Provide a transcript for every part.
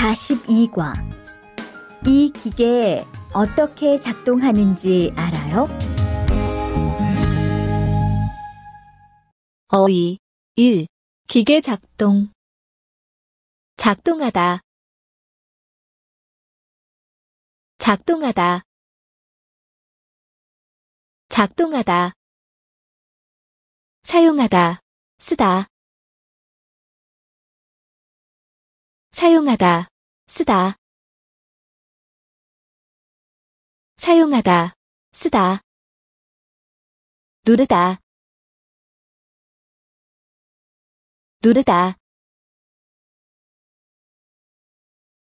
42과 이 기계 어떻게 작동하는지 알아요? 어휘 1. 기계 작동 작동하다 작동하다 작동하다 사용하다 쓰다 사용하다, 쓰다. 사용하다, 쓰다. 누르다, 누르다,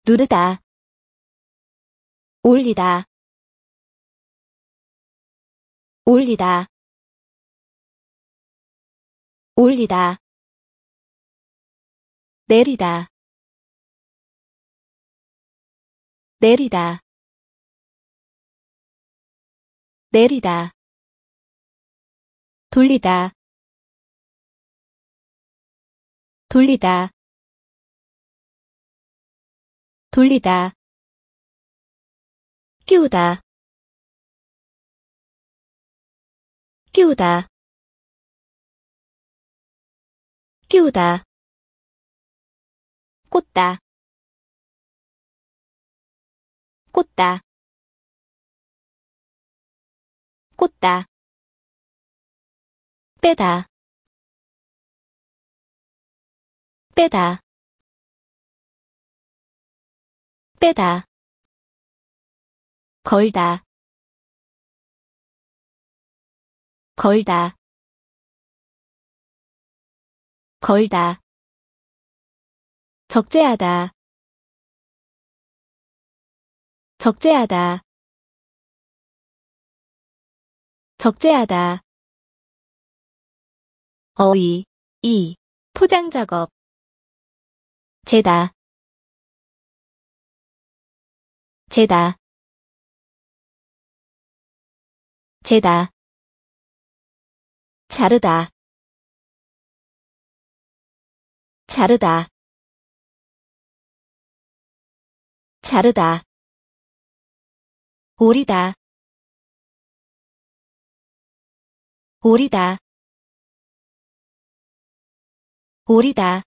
누르다. 올리다, 올리다, 올리다. 내리다, 내리다 내리다 돌리다 돌리다 돌리다 끼우다 끼우다 끼우다 꽂다 꽂다 꽂다 빼다 빼다 빼다 걸다 걸다 걸다 적재하다 적재하다 적재하다 어휘 이 포장 작업 재다 재다 재다 자르다 자르다 자르다 오리다 오리다 오리다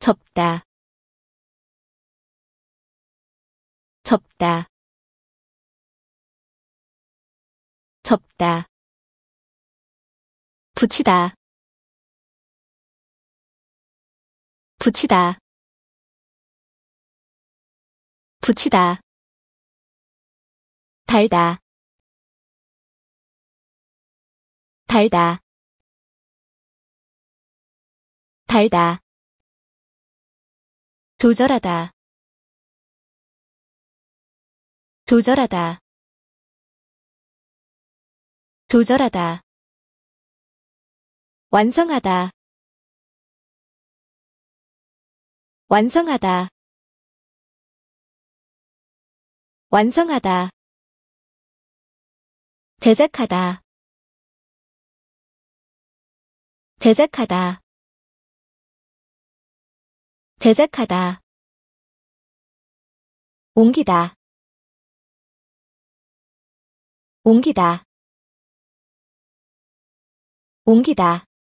접다 접다 접다 붙이다 붙이다 붙이다 달다 달다 달다 조절하다 조절하다 조절하다 완성하다 완성하다 완성하다 제작하다 제작하다 제작하다 옮기다 옮기다 옮기다